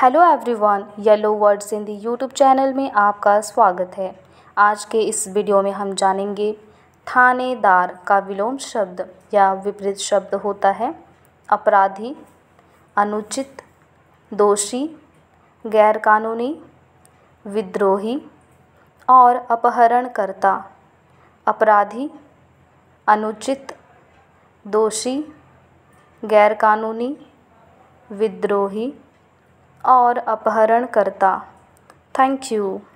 hello everyone yellow words in the YouTube channel में आपका स्वागत है आज के इस वीडियो में हम जानेंगे थानेदार का विलोम शब्द या विपरीत शब्द होता है अपराधी अनुचित दोषी गैरकानूनी विद्रोही और अपहरणकर्ता अपराधी अनुचित दोषी गैरकानूनी विद्रोही और अपहरणकर्ता थैंक यू